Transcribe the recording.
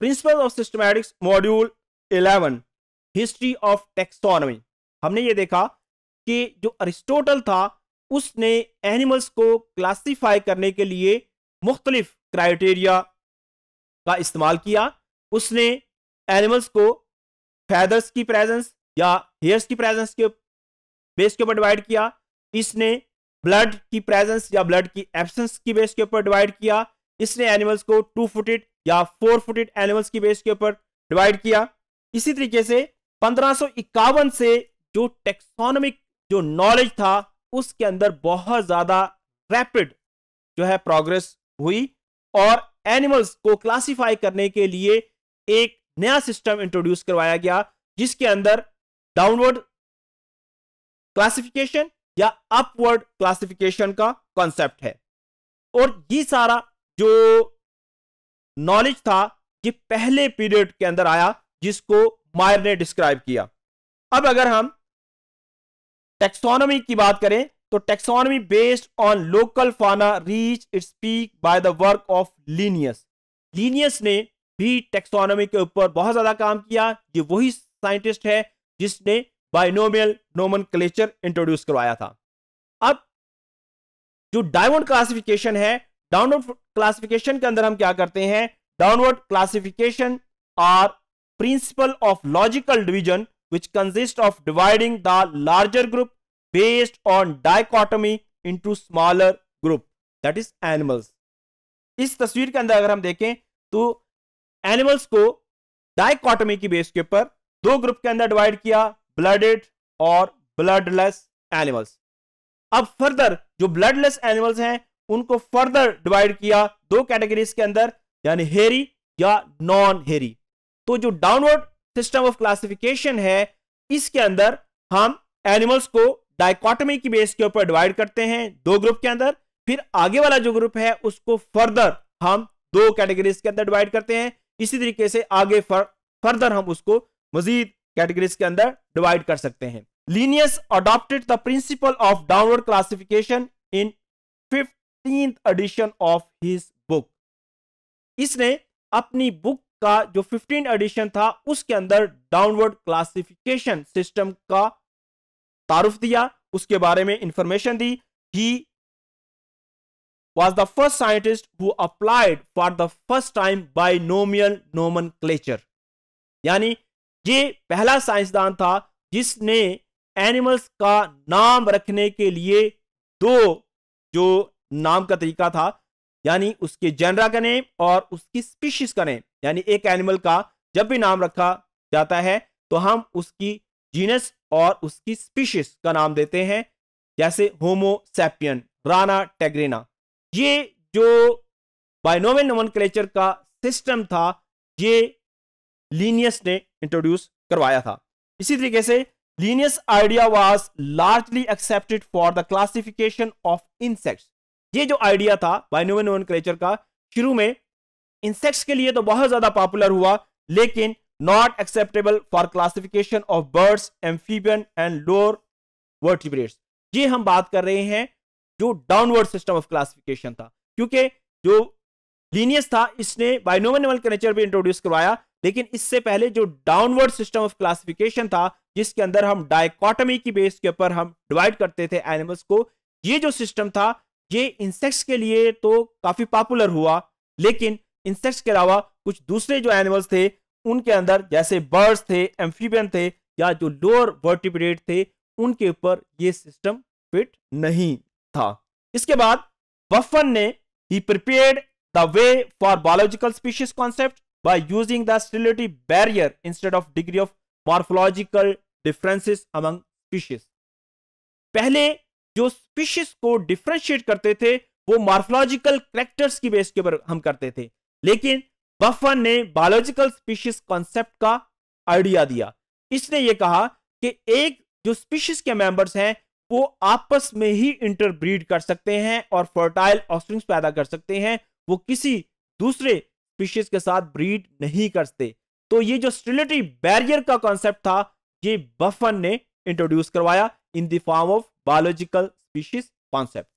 Principal of systematics module eleven history of taxonomy हमने ये देखा कि जो अरिस्टोटल था उसने एनिमल्स को क्लासिफाई करने के लिए मुख्तलिफ क्राइटेरिया का इस्तेमाल किया उसने एनिमल्स को फैदर्स की प्रेजेंस या हेयर्स की प्रेजेंस के बेस के ऊपर डिवाइड किया इसने ब्लड की प्रेजेंस या ब्लड की एब्सेंस की बेस के ऊपर डिवाइड किया इसने एनिमल्स को टू फुटेड या फोर फुटेड एनिमल्स की बेस के ऊपर डिवाइड किया इसी तरीके से पंद्रह से जो टेक्सोनोमिक जो नॉलेज था उसके अंदर बहुत ज्यादा रैपिड जो है प्रोग्रेस हुई और एनिमल्स को क्लासिफाई करने के लिए एक नया सिस्टम इंट्रोड्यूस करवाया गया जिसके अंदर डाउनवर्ड क्लासिफिकेशन या अपवर्ड क्लासिफिकेशन का कॉन्सेप्ट है और ये सारा जो नॉलेज था कि पहले पीरियड के अंदर आया जिसको मायर ने डिस्क्राइब किया अब अगर हम टेक्सोनॉमी की बात करें तो taxonomy based on local fauna reach its speak by the work of Linnaeus Linnaeus ने भी टेक्सोनॉमी के ऊपर बहुत ज्यादा काम किया ये वही साइंटिस्ट है जिसने बाइनोमियल नोमन इंट्रोड्यूस करवाया था अब जो डायमंड क्लासिफिकेशन है डाउनवर्ड क्लासिफिकेशन के अंदर हम क्या करते हैं downward classification are principle of logical division which consist of dividing the larger group based on dichotomy into smaller group that is animals इस तस्वीर के अंदर अगर हम देखें तो एनिमल्स को डायकॉटमी की बेस के ऊपर दो ग्रुप के अंदर डिवाइड किया ब्लडेड और ब्लडलेस एनिमल्स अब फर्दर जो ब्लडलेस एनिमल्स हैं उनको फर्दर डिवाइड किया दो कैटेगरीज के अंदर यानी हेरी या नॉन हेरी तो जो डाउनवर्ड सिस्टम ऑफ क्लासिफिकेशन है इसके अंदर हम एनिमल्स को डायकोटमी की बेस के ऊपर डिवाइड करते हैं दो ग्रुप के अंदर फिर आगे वाला जो ग्रुप है उसको फर्दर हम दो कैटेगरीज के अंदर डिवाइड करते हैं इसी तरीके से आगे फर, फर्दर हम उसको मजीद कैटेगरीज के अंदर डिवाइड कर सकते हैं Linnaeus adopted the principle of downward classification in fifth fifteenth edition of his book इसने अपनी बुक का जो फिफ्टीन एडिशन था उसके अंदर डाउनवर्ड क्लासिफिकेशन सिस्टम का तारुफ दिया उसके बारे में इंफॉर्मेशन दी he was the first scientist who applied for the first time binomial nomenclature यानी ये पहला साइंसदान था जिसने एनिमल्स का नाम रखने के लिए दो जो नाम का तरीका था यानी उसके जनरा का नेम और उसकी स्पीशीज का नेम यानी एक एनिमल का जब भी नाम रखा जाता है तो हम उसकी जीनस और उसकी स्पीशीज का नाम देते हैं जैसे होमोसेपियन राना टेग्रेना ये जो बाइनोमियल नोमनक्लेचर का सिस्टम था ये लीनियस ने इंट्रोड्यूस करवाया था इसी तरीके से Linnaeus idea was largely accepted for the classification of insects ये जो आइडिया था बाइनोमियल क्रेचर का शुरू में इंसेक्ट्स के लिए तो बहुत ज्यादा पॉपुलर हुआ लेकिन not acceptable for classification of birds amphibian and lower vertebrates ये हम बात कर रहे हैं जो डाउनवर्ड सिस्टम ऑफ क्लासिफिकेशन था क्योंकि जो लीनियस था इसने बाइनोमियल नोमेनक्लेचर भी इंट्रोड्यूस करवाया लेकिन इससे पहले जो डाउनवर्ड सिस्टम ऑफ क्लासिफिकेशन था जिसके अंदर हम डायकॉटमी की बेस के ऊपर हम डिवाइड करते थे एनिमल्स को ये जो सिस्टम था ये इंसेक्ट्स के लिए तो काफी पॉपुलर हुआ लेकिन इंसेक्ट्स के अलावा कुछ दूसरे जो एनिमल्स थे उनके अंदर जैसे बर्ड्स थे एम्फीबियन थे या जो लोअर वर्टिब्रेट थे उनके ऊपर ये सिस्टम फिट नहीं था इसके बाद बफन ने ही prepared the way for biological species concept by using the sterility barrier instead of degree of morphological differences among species पहले जो स्पीशीज को डिफ्रेंशिएट करते थे वो मार्फोलॉजिकल करेक्टर्स की बेस के ऊपर हम करते थे लेकिन बफन ने बायोलॉजिकल स्पीशीज कॉन्सेप्ट का आइडिया दिया इसने ये कहा कि एक जो स्पीशीज के मेंबर्स हैं वो आपस में ही इंटरब्रीड कर सकते हैं और फर्टाइल ऑस्ट्रिंग्स पैदा कर सकते हैं वो किसी दूसरे स्पीशीज के साथ ब्रीड नहीं करते तो ये जो स्टिलिटी बैरियर का कॉन्सेप्ट था ये बफन ने इंट्रोड्यूस करवाया in the form of biological species concept.